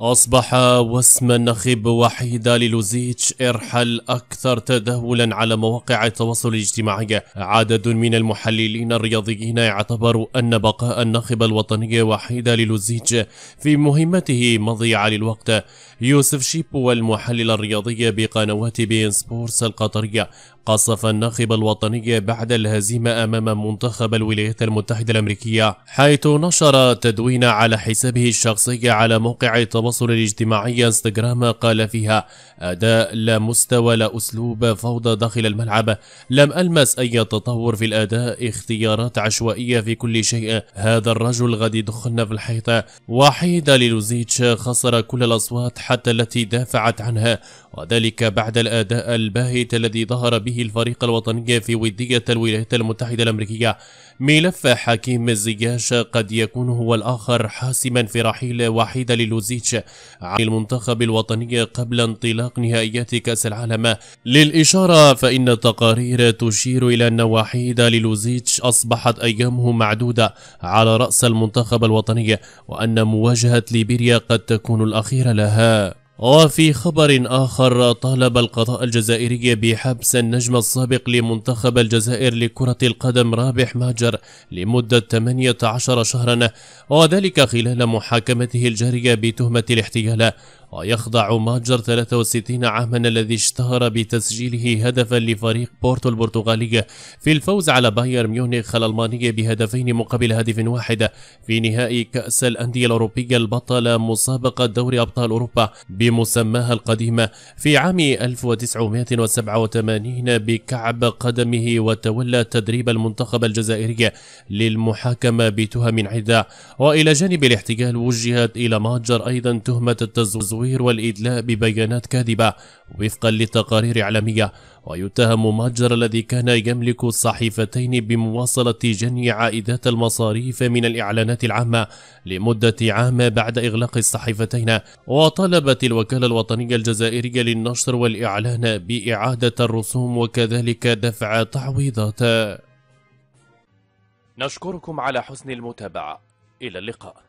أصبح وسم النخب وحيدة للوزيتش إرحل أكثر تدهولا على مواقع التواصل الاجتماعي عدد من المحللين الرياضيين اعتبروا أن بقاء النخب الوطني وحيدة للوزيتش في مهمته مضيعة للوقت يوسف شيبو المحلل الرياضي بقنوات بين سبورتس القطرية قصف الناخب الوطني بعد الهزيمة أمام منتخب الولايات المتحدة الأمريكية حيث نشر تدوين على حسابه الشخصي على موقع التواصل التواصل الاجتماعي انستغرام قال فيها أداء لا مستوى لا أسلوب فوضى داخل الملعب لم ألمس أي تطور في الأداء اختيارات عشوائية في كل شيء هذا الرجل غد يدخلنا في الحيط وحيد للوزيتش خسر كل الأصوات حتى التي دافعت عنها وذلك بعد الأداء الباهت الذي ظهر به الفريق الوطني في ودية الولايات المتحدة الأمريكية ملف حكيم الزياش قد يكون هو الآخر حاسما في رحيل وحيد للوزيتش عن المنتخب الوطني قبل انطلاق نهائيات كأس العالم للإشارة فإن التقارير تشير إلى أن وحيدة للوزيتش أصبحت أيامه معدودة على رأس المنتخب الوطني وأن مواجهة ليبيريا قد تكون الأخيرة لها وفي خبر آخر طالب القضاء الجزائري بحبس النجم السابق لمنتخب الجزائر لكرة القدم رابح ماجر لمدة 18 شهرا وذلك خلال محاكمته الجارية بتهمة الاحتيال ويخضع ماجر 63 عاما الذي اشتهر بتسجيله هدفا لفريق بورتو البرتغالي في الفوز على بايرن ميونخ الألمانية بهدفين مقابل هدف واحد في نهائي كأس الأندية الأوروبية البطلة مسابقة دوري أبطال أوروبا بمسماها القديمة في عام 1987 بكعب قدمه وتولى تدريب المنتخب الجزائري للمحاكمة بتهم عدة وإلى جانب الاحتجال وجهت إلى ماجر أيضا تهمة التزوير التصوير والإدلاء ببيانات كاذبة وفقا لتقارير إعلامية ويتهم متجر الذي كان يملك الصحيفتين بمواصلة جني عائدات المصاريف من الإعلانات العامة لمدة عام بعد إغلاق الصحيفتين وطلبت الوكالة الوطنية الجزائرية للنشر والإعلان بإعادة الرسوم وكذلك دفع تعويضات نشكركم على حسن المتابعة إلى اللقاء